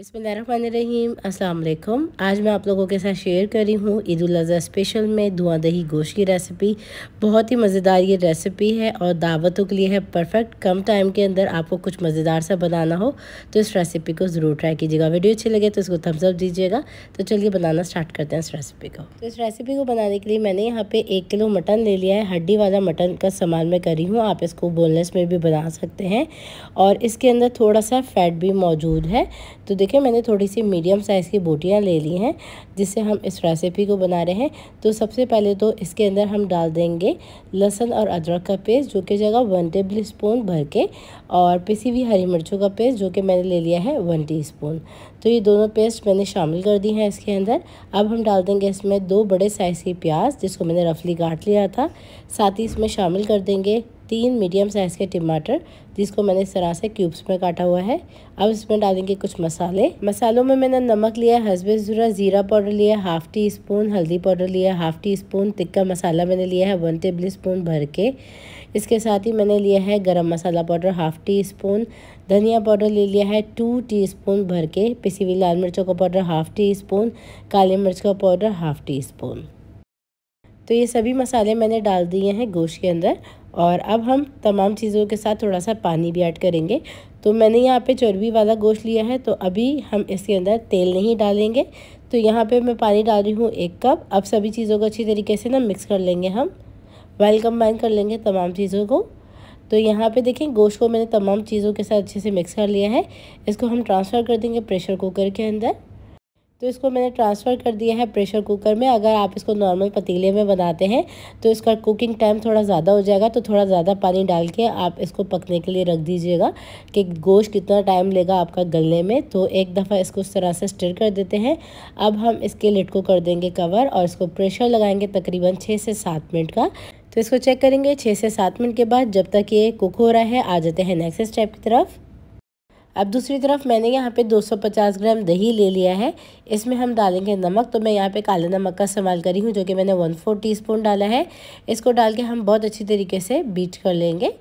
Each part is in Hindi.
बसमीम अल्लाम आज मैं आप लोगों के साथ शेयर कर रही हूँ ईद अज़ी स्पेशल में धुआं दही गोश्त की रेसिपी बहुत ही मज़ेदार ये रेसिपी है और दावतों के लिए है परफेक्ट कम टाइम के अंदर आपको कुछ मज़ेदार सा बनाना हो तो इस रेसिपी को ज़रूर ट्राई कीजिएगा वीडियो अच्छी लगे तो इसको थम्सअप दीजिएगा तो चलिए बनाना स्टार्ट करते हैं इस रेसिपी को तो इस रेसिपी को बनाने के लिए मैंने यहाँ पर एक किलो मटन ले लिया है हड्डी वाला मटन का सामान मैं करी हूँ आप इसको बोनलेस में भी बना सकते हैं और इसके अंदर थोड़ा सा फैट भी मौजूद है तो देखिए मैंने थोड़ी सी मीडियम साइज़ की बोटियाँ ले ली हैं जिससे हम इस रेसिपी को बना रहे हैं तो सबसे पहले तो इसके अंदर हम डाल देंगे लहसुन और अदरक का पेस्ट जो कि जगह वन टेबल स्पून भर के और पिसी हुई हरी मिर्चों का पेस्ट जो कि मैंने ले लिया है वन टी स्पून तो ये दोनों पेस्ट मैंने शामिल कर दी हैं इसके अंदर अब हम डाल देंगे इसमें दो बड़े साइज़ की प्याज जिसको मैंने रफली काट लिया था साथ ही इसमें शामिल कर देंगे तीन मीडियम साइज़ के टमाटर जिसको मैंने इस तरह से क्यूब्स में काटा हुआ है अब इसमें डालेंगे कुछ मसाले मसालों में मैंने नमक लिया हसबे ज़रा ज़ीरा पाउडर लिया हाफ़ टी स्पून हल्दी पाउडर लिया half teaspoon tikka masala मैंने लिया है वन टेबल स्पून भर के इसके साथ ही मैंने लिया है garam masala powder half teaspoon धनिया पाउडर ले लिया है टू टी स्पून भर के पिसी हुई लाल मिर्चों का पाउडर हाफ़ टी स्पून काली मिर्च का पाउडर हाफ़ टी स्पून तो ये सभी मसाले मैंने डाल दिए हैं गोश्त के अंदर और अब हम तमाम चीज़ों के साथ थोड़ा सा पानी भी ऐड करेंगे तो मैंने यहाँ पे चर्बी वाला गोश्त लिया है तो अभी हम इसके अंदर तेल नहीं डालेंगे तो यहाँ पे मैं पानी डाल रही हूँ एक कप अब सभी चीज़ों को अच्छी तरीके से ना मिक्स कर लेंगे हम वेल कम्बाइन कर लेंगे तमाम चीज़ों को तो यहाँ पे देखें गोश्त को मैंने तमाम चीज़ों के साथ अच्छे से मिक्स कर लिया है इसको हम ट्रांसफ़र कर देंगे प्रेशर कुकर के अंदर तो इसको मैंने ट्रांसफ़र कर दिया है प्रेशर कुकर में अगर आप इसको नॉर्मल पतीले में बनाते हैं तो इसका कुकिंग टाइम थोड़ा ज़्यादा हो जाएगा तो थोड़ा ज़्यादा पानी डाल के आप इसको पकने के लिए रख दीजिएगा कि गोश्त कितना टाइम लेगा आपका गलने में तो एक दफ़ा इसको उस तरह से स्टिर कर देते हैं अब हम इसके लिट को कर देंगे कवर और इसको प्रेशर लगाएँगे तकरीबन छः से सात मिनट का तो इसको चेक करेंगे छः से सात मिनट के बाद जब तक ये कुक हो रहा है आ जाते हैं नेक्स्ट स्टेप की तरफ अब दूसरी तरफ मैंने यहाँ पे 250 ग्राम दही ले लिया है इसमें हम डालेंगे नमक तो मैं यहाँ पे काले नमक का इस्तेमाल करी हूँ जो कि मैंने वन फोर टी डाला है इसको डाल के हम बहुत अच्छी तरीके से बीट कर लेंगे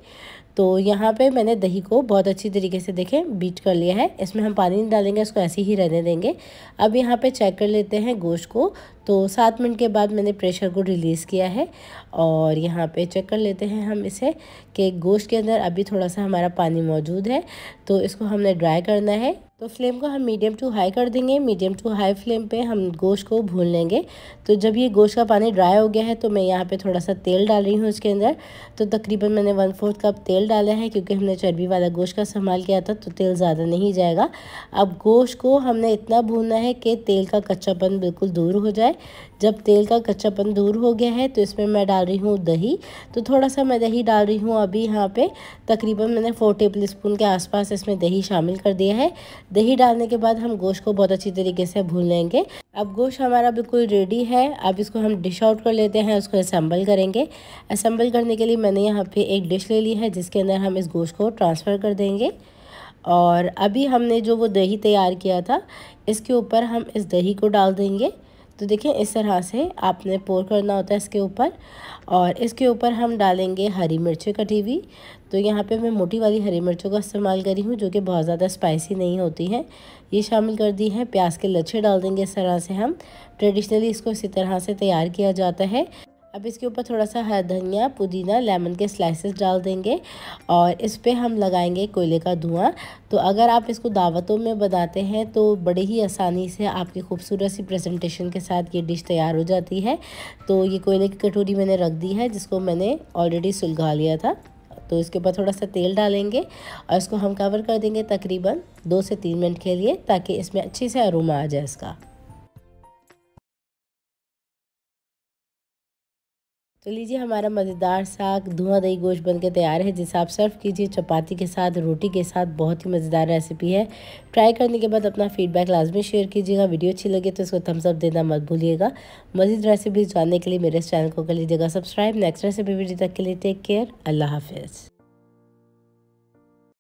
तो यहाँ पे मैंने दही को बहुत अच्छी तरीके से देखें बीट कर लिया है इसमें हम पानी नहीं डालेंगे इसको ऐसे ही रहने देंगे अब यहाँ पे चेक कर लेते हैं गोश्त को तो सात मिनट के बाद मैंने प्रेशर को रिलीज़ किया है और यहाँ पे चेक कर लेते हैं हम इसे कि गोश्त के अंदर अभी थोड़ा सा हमारा पानी मौजूद है तो इसको हमने ड्राई करना है तो फ्लेम को हम मीडियम टू हाई कर देंगे मीडियम टू हाई फ्लेम पे हम गोश्त को भून लेंगे तो जब ये गोश्त का पानी ड्राई हो गया है तो मैं यहाँ पे थोड़ा सा तेल डाल रही हूँ उसके अंदर तो तकरीबन मैंने वन फोर्थ कप तेल डाला है क्योंकि हमने चर्बी वाला गोश्त का संभाल किया था तो तेल ज़्यादा नहीं जाएगा अब गोश्त को हमने इतना भूनना है कि तेल का कच्चापन बिल्कुल दूर हो जाए जब तेल का कच्चापन दूर हो गया है तो इसमें मैं डाल रही हूँ दही तो थोड़ा सा मैं दही डाल रही हूँ अभी यहाँ पे तकरीबन मैंने फ़ोर टेबल स्पून के आसपास इसमें दही शामिल कर दिया है दही डालने के बाद हम गोश्त को बहुत अच्छी तरीके से भून लेंगे अब गोश्त हमारा बिल्कुल रेडी है अब इसको हम डिश आउट कर लेते हैं उसको असम्बल करेंगे असम्बल करने के लिए मैंने यहाँ पर एक डिश ले ली है जिसके अंदर हम इस गोश्त को ट्रांसफ़र कर देंगे और अभी हमने जो वो दही तैयार किया था इसके ऊपर हम इस दही को डाल देंगे तो देखिए इस तरह से आपने पोर करना होता है इसके ऊपर और इसके ऊपर हम डालेंगे हरी मिर्चें कटी हुई तो यहाँ पे मैं मोटी वाली हरी मिर्चों का इस्तेमाल करी हूँ जो कि बहुत ज़्यादा स्पाइसी नहीं होती है ये शामिल कर दी है प्याज के लच्छे डाल देंगे इस तरह से हम ट्रेडिशनली इसको इसी तरह से तैयार किया जाता है अब इसके ऊपर थोड़ा सा हरा धनिया पुदीना लेमन के स्लाइसेस डाल देंगे और इस पर हम लगाएंगे कोयले का धुआं तो अगर आप इसको दावतों में बनाते हैं तो बड़े ही आसानी से आपकी खूबसूरत सी प्रेजेंटेशन के साथ ये डिश तैयार हो जाती है तो ये कोयले की कटोरी मैंने रख दी है जिसको मैंने ऑलरेडी सुलगा लिया था तो इसके ऊपर थोड़ा सा तेल डालेंगे और इसको हम कवर कर देंगे तकरीबन दो से तीन मिनट के लिए ताकि इसमें अच्छे से अरोमा आ जाए इसका तो लीजिए हमारा मज़ेदार साग धुआं दही गोश्त के तैयार है जिसे आप सर्व कीजिए चपाती के साथ रोटी के साथ बहुत ही मज़ेदार रेसिपी है ट्राई करने के बाद अपना फीडबैक लाजमी शेयर कीजिएगा वीडियो अच्छी लगे तो इसको थम्स अप देना मत भूलिएगा मज़ीद रेसिपीज़ जानने के लिए मेरे इस चैनल को कर लीजिएगा सब्सक्राइब नेक्स्ट रेसिपी वीडियो तक के लिए टेक केयर अल्लाह हाफिज़